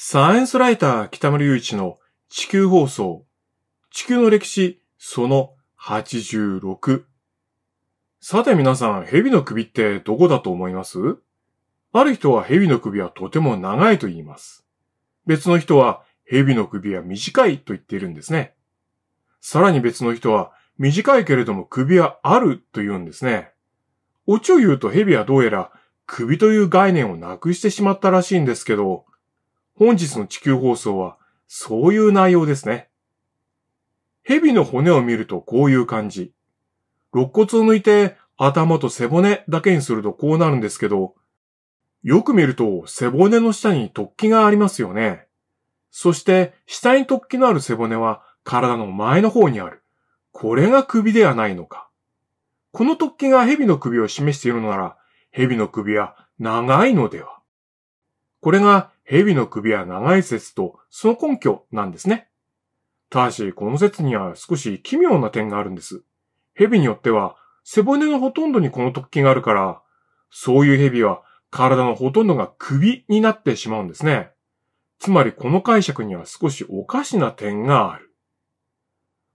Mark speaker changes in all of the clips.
Speaker 1: サイエンスライター北村雄一の地球放送、地球の歴史その86。さて皆さん、蛇の首ってどこだと思いますある人は蛇の首はとても長いと言います。別の人は蛇の首は短いと言っているんですね。さらに別の人は短いけれども首はあると言うんですね。おちを言うと蛇はどうやら首という概念をなくしてしまったらしいんですけど、本日の地球放送は、そういう内容ですね。蛇の骨を見るとこういう感じ。肋骨を抜いて頭と背骨だけにするとこうなるんですけど、よく見ると背骨の下に突起がありますよね。そして下に突起のある背骨は体の前の方にある。これが首ではないのか。この突起が蛇の首を示しているのなら、蛇の首は長いのでは。これが蛇の首は長い説と、その根拠なんですね。ただし、この説には少し奇妙な点があるんです。蛇によっては、背骨のほとんどにこの突起があるから、そういう蛇は体のほとんどが首になってしまうんですね。つまりこの解釈には少しおかしな点がある。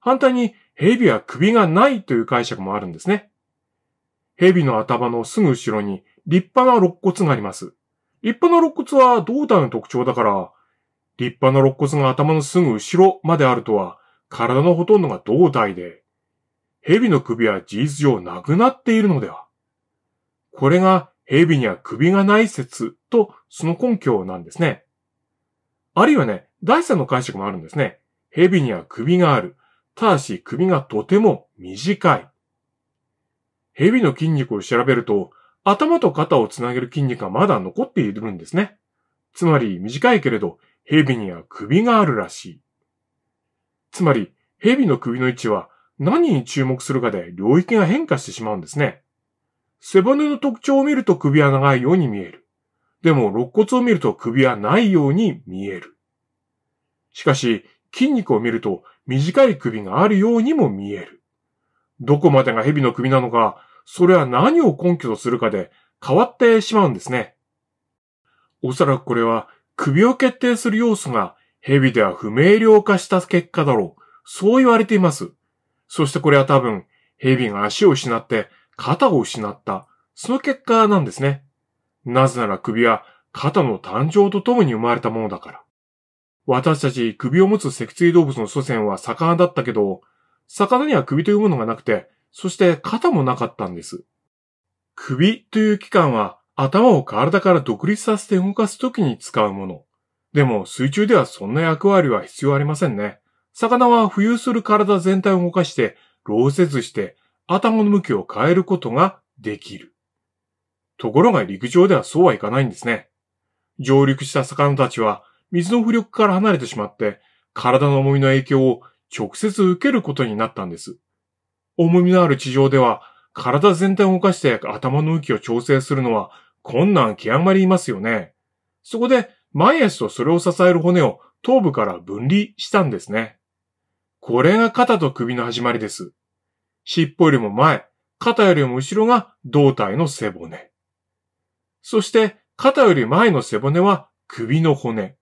Speaker 1: 反対に、蛇は首がないという解釈もあるんですね。蛇の頭のすぐ後ろに立派な肋骨があります。一般の肋骨は胴体の特徴だから、立派な肋骨が頭のすぐ後ろまであるとは、体のほとんどが胴体で、蛇の首は事実上なくなっているのでは。これが蛇には首がない説とその根拠なんですね。あるいはね、第三の解釈もあるんですね。蛇には首がある。ただし首がとても短い。蛇の筋肉を調べると、頭と肩をつなげる筋肉がまだ残っているんですね。つまり短いけれど、蛇には首があるらしい。つまり、蛇の首の位置は何に注目するかで領域が変化してしまうんですね。背骨の特徴を見ると首は長いように見える。でも、肋骨を見ると首はないように見える。しかし、筋肉を見ると短い首があるようにも見える。どこまでが蛇の首なのか、それは何を根拠とするかで変わってしまうんですね。おそらくこれは首を決定する要素が蛇では不明瞭化した結果だろう。そう言われています。そしてこれは多分、蛇が足を失って肩を失った、その結果なんですね。なぜなら首は肩の誕生とともに生まれたものだから。私たち首を持つ脊椎動物の祖先は魚だったけど、魚には首というものがなくて、そして肩もなかったんです。首という器官は頭を体から独立させて動かすときに使うもの。でも水中ではそんな役割は必要ありませんね。魚は浮遊する体全体を動かして、老節して頭の向きを変えることができる。ところが陸上ではそうはいかないんですね。上陸した魚たちは水の浮力から離れてしまって、体の重みの影響を直接受けることになったんです。重みのある地上では、体全体を動かして頭の向きを調整するのは困難極まりますよね。そこで、前足とそれを支える骨を頭部から分離したんですね。これが肩と首の始まりです。尻尾よりも前、肩よりも後ろが胴体の背骨。そして、肩より前の背骨は首の骨。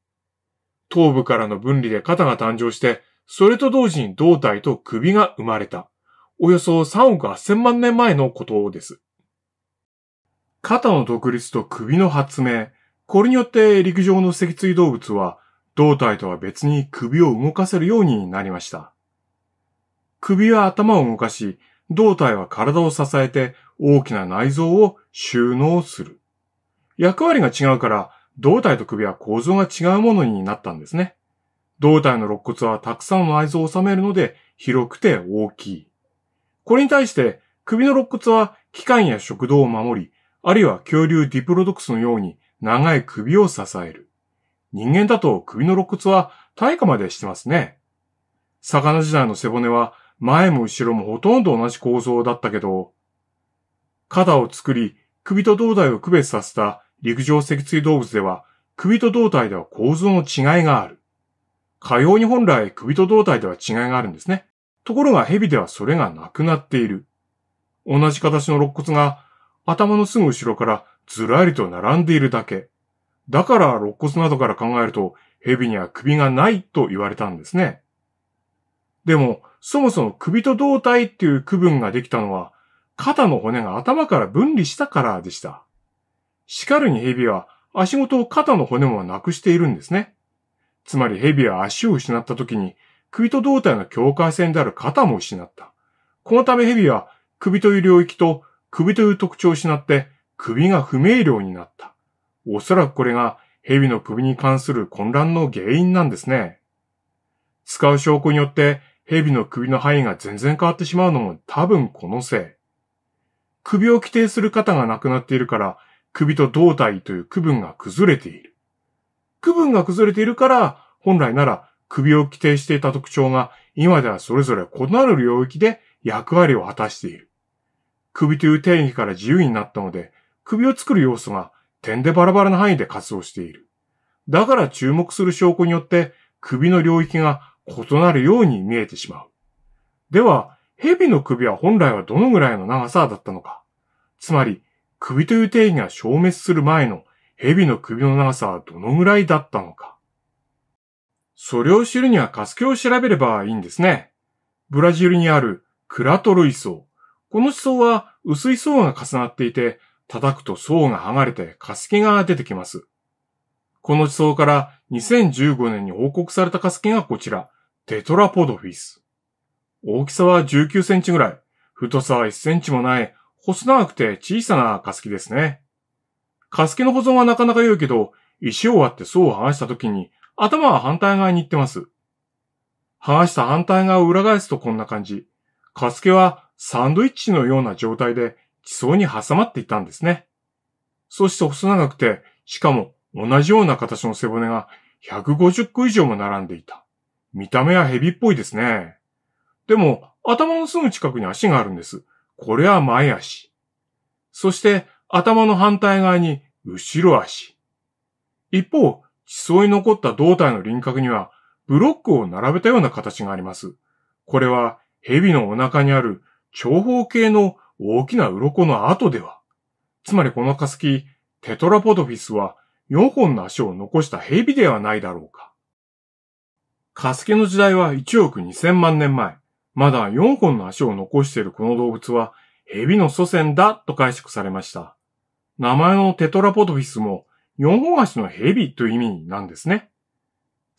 Speaker 1: 頭部からの分離で肩が誕生して、それと同時に胴体と首が生まれた。およそ3億8000万年前のことです。肩の独立と首の発明、これによって陸上の脊椎動物は胴体とは別に首を動かせるようになりました。首は頭を動かし、胴体は体を支えて大きな内臓を収納する。役割が違うから胴体と首は構造が違うものになったんですね。胴体の肋骨はたくさんの内臓を収めるので広くて大きい。これに対して、首の肋骨は器官や食道を守り、あるいは恐竜ディプロドクスのように長い首を支える。人間だと首の肋骨は退化までしてますね。魚時代の背骨は前も後ろもほとんど同じ構造だったけど、肩を作り、首と胴体を区別させた陸上脊椎動物では、首と胴体では構造の違いがある。かように本来首と胴体では違いがあるんですね。ところが蛇ではそれがなくなっている。同じ形の肋骨が頭のすぐ後ろからずらりと並んでいるだけ。だから肋骨などから考えると蛇には首がないと言われたんですね。でも、そもそも首と胴体っていう区分ができたのは、肩の骨が頭から分離したからでした。しかるに蛇は足元を肩の骨もなくしているんですね。つまり蛇は足を失った時に首と胴体の境界線である肩も失った。このため蛇は首という領域と首という特徴を失って首が不明瞭になった。おそらくこれが蛇の首に関する混乱の原因なんですね。使う証拠によって蛇の首の範囲が全然変わってしまうのも多分このせい。首を規定する肩がなくなっているから首と胴体という区分が崩れている。区分が崩れているから本来なら首を規定していた特徴が今ではそれぞれ異なる領域で役割を果たしている。首という定義から自由になったので、首を作る要素が点でバラバラな範囲で活動している。だから注目する証拠によって首の領域が異なるように見えてしまう。では、蛇の首は本来はどのぐらいの長さだったのか。つまり、首という定義が消滅する前の蛇の首の長さはどのぐらいだったのか。それを知るにはカスケを調べればいいんですね。ブラジルにあるクラトルソ層。この思想は薄い層が重なっていて、叩くと層が剥がれてカスケが出てきます。この思想から2015年に報告されたカスケがこちら、テトラポドフィス。大きさは19センチぐらい、太さは1センチもない、細長くて小さなカスケですね。カスケの保存はなかなか良いけど、石を割って層を剥がした時に頭は反対側に行ってます。剥がした反対側を裏返すとこんな感じ。カスケはサンドイッチのような状態で地層に挟まっていたんですね。そして細長くて、しかも同じような形の背骨が150個以上も並んでいた。見た目は蛇っぽいですね。でも、頭のすぐ近くに足があるんです。これは前足。そして、頭の反対側に後ろ足。一方、地層に残った胴体の輪郭にはブロックを並べたような形があります。これは蛇のお腹にある長方形の大きな鱗の後では、つまりこの化石、テトラポドフィスは4本の足を残した蛇ではないだろうか。化石の時代は1億2000万年前、まだ4本の足を残しているこの動物は蛇の祖先だと解釈されました。名前のテトラポドフィスも4本足の蛇という意味なんですね。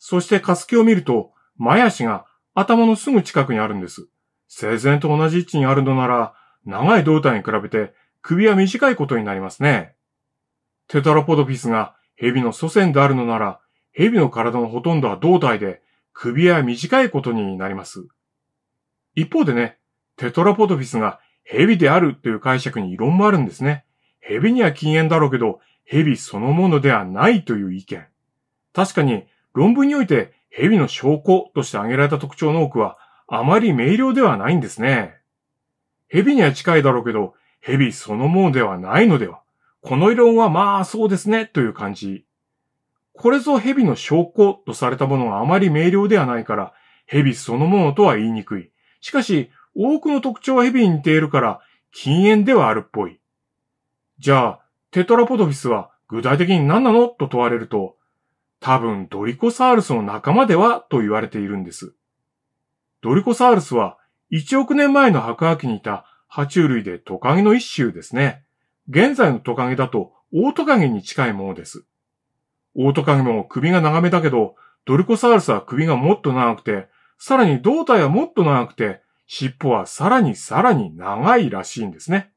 Speaker 1: そしてカスキを見ると、前足が頭のすぐ近くにあるんです。生前と同じ位置にあるのなら、長い胴体に比べて首は短いことになりますね。テトラポドフィスが蛇の祖先であるのなら、蛇の体のほとんどは胴体で、首は短いことになります。一方でね、テトラポドフィスが蛇であるという解釈に異論もあるんですね。蛇には禁煙だろうけど、蛇そのものではないという意見。確かに論文において蛇の証拠として挙げられた特徴の多くはあまり明瞭ではないんですね。蛇には近いだろうけど、蛇そのものではないのでは。この異論はまあそうですねという感じ。これぞ蛇の証拠とされたものがあまり明瞭ではないから、蛇そのものとは言いにくい。しかし、多くの特徴は蛇に似ているから、禁煙ではあるっぽい。じゃあ、テトラポドフィスは具体的に何なのと問われると、多分ドリコサウルスの仲間ではと言われているんです。ドリコサウルスは1億年前の白亜紀にいた爬虫類でトカゲの一種ですね。現在のトカゲだとオオトカゲに近いものです。オオトカゲも首が長めだけど、ドリコサウルスは首がもっと長くて、さらに胴体はもっと長くて、尻尾はさらにさらに長いらしいんですね。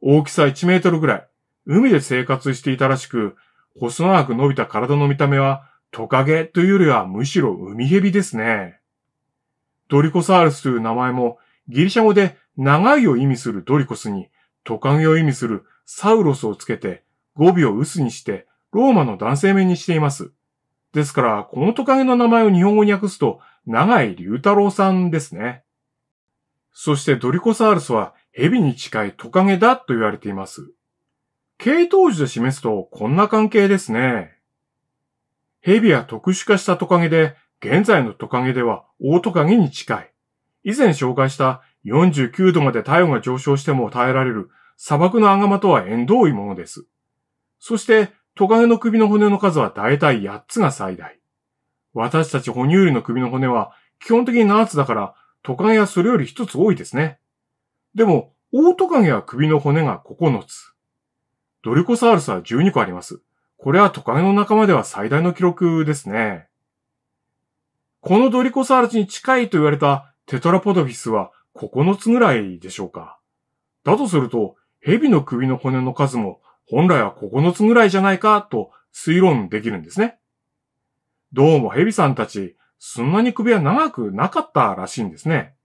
Speaker 1: 大きさ1メートルぐらい。海で生活していたらしく、細長く伸びた体の見た目は、トカゲというよりはむしろ海蛇ですね。ドリコサウルスという名前も、ギリシャ語で長いを意味するドリコスに、トカゲを意味するサウロスをつけて、語尾を薄にして、ローマの男性名にしています。ですから、このトカゲの名前を日本語に訳すと、長井龍太郎さんですね。そしてドリコサウルスは蛇に近いトカゲだと言われています。系統図で示すとこんな関係ですね。蛇は特殊化したトカゲで、現在のトカゲでは大トカゲに近い。以前紹介した49度まで体温が上昇しても耐えられる砂漠のアガマとは縁遠いものです。そしてトカゲの首の骨の数はだいたい8つが最大。私たち哺乳類の首の骨は基本的に7つだからトカゲはそれより1つ多いですね。でも、オオトカゲは首の骨が9つ。ドリコサウルスは12個あります。これはトカゲの仲間では最大の記録ですね。このドリコサウルスに近いと言われたテトラポドフィスは9つぐらいでしょうか。だとすると、蛇の首の骨の数も本来は9つぐらいじゃないかと推論できるんですね。どうも蛇さんたち、そんなに首は長くなかったらしいんですね。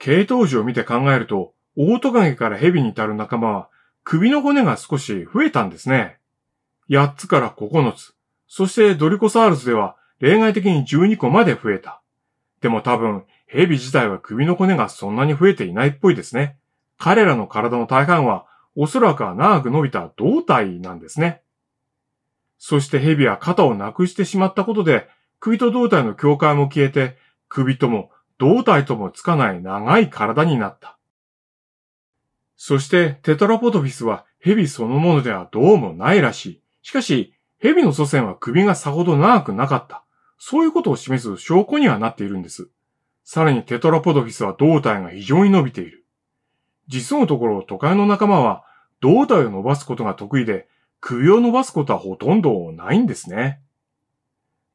Speaker 1: 系統樹を見て考えると、オオトカゲから蛇に至る仲間は首の骨が少し増えたんですね。8つから9つ。そしてドリコサウルスでは例外的に12個まで増えた。でも多分、蛇自体は首の骨がそんなに増えていないっぽいですね。彼らの体の大半は、おそらくは長く伸びた胴体なんですね。そして蛇は肩をなくしてしまったことで、首と胴体の境界も消えて、首とも胴体ともつかない長い体になった。そしてテトラポドフィスは蛇そのものではどうもないらしい。しかし、蛇の祖先は首がさほど長くなかった。そういうことを示す証拠にはなっているんです。さらにテトラポドフィスは胴体が非常に伸びている。実のところ都会の仲間は胴体を伸ばすことが得意で首を伸ばすことはほとんどないんですね。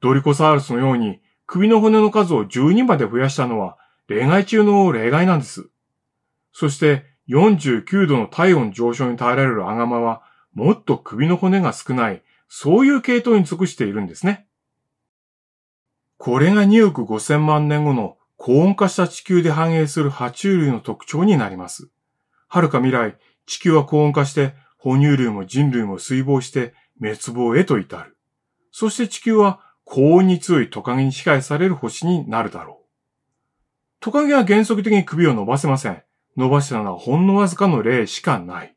Speaker 1: ドリコサウルスのように首の骨の数を12まで増やしたのは例外中の例外なんです。そして49度の体温上昇に耐えられるアガマは、もっと首の骨が少ない、そういう系統に属しているんですね。これが2億5000万年後の高温化した地球で繁栄する爬虫類の特徴になります。はるか未来、地球は高温化して、哺乳類も人類も水防して滅亡へと至る。そして地球は高温に強いトカゲに支配される星になるだろう。トカゲは原則的に首を伸ばせません。伸ばしたのはほんのわずかの例しかない。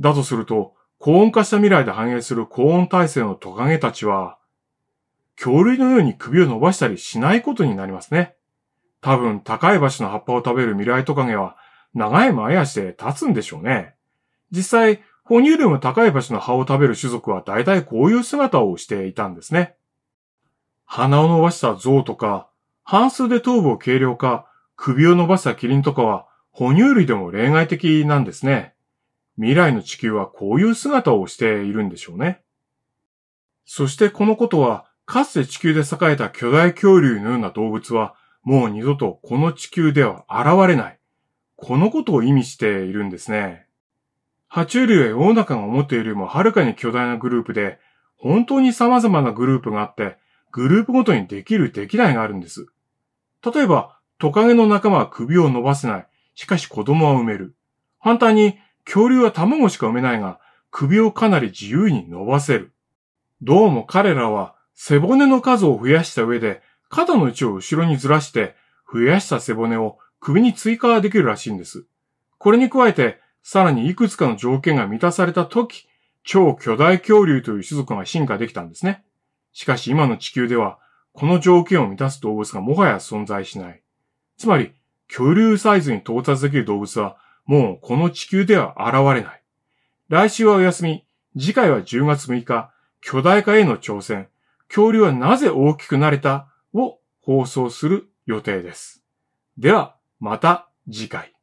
Speaker 1: だとすると、高温化した未来で繁栄する高温耐性のトカゲたちは、恐竜のように首を伸ばしたりしないことになりますね。多分、高い場所の葉っぱを食べる未来トカゲは、長い前足で立つんでしょうね。実際、哺乳類も高い場所の葉を食べる種族は大体こういう姿をしていたんですね。鼻を伸ばした象とか、半数で頭部を軽量化、首を伸ばしたキリンとかは哺乳類でも例外的なんですね。未来の地球はこういう姿をしているんでしょうね。そしてこのことは、かつて地球で栄えた巨大恐竜のような動物は、もう二度とこの地球では現れない。このことを意味しているんですね。爬虫類は世の中が思っているよりもはるかに巨大なグループで、本当に様々なグループがあって、グループごとにできるできないがあるんです。例えば、トカゲの仲間は首を伸ばせない。しかし子供は産める。反対に、恐竜は卵しか産めないが、首をかなり自由に伸ばせる。どうも彼らは背骨の数を増やした上で、肩の位置を後ろにずらして、増やした背骨を首に追加できるらしいんです。これに加えて、さらにいくつかの条件が満たされた時、超巨大恐竜という種族が進化できたんですね。しかし今の地球では、この条件を満たす動物がもはや存在しない。つまり、恐竜サイズに到達できる動物は、もうこの地球では現れない。来週はお休み。次回は10月6日、巨大化への挑戦、恐竜はなぜ大きくなれたを放送する予定です。では、また次回。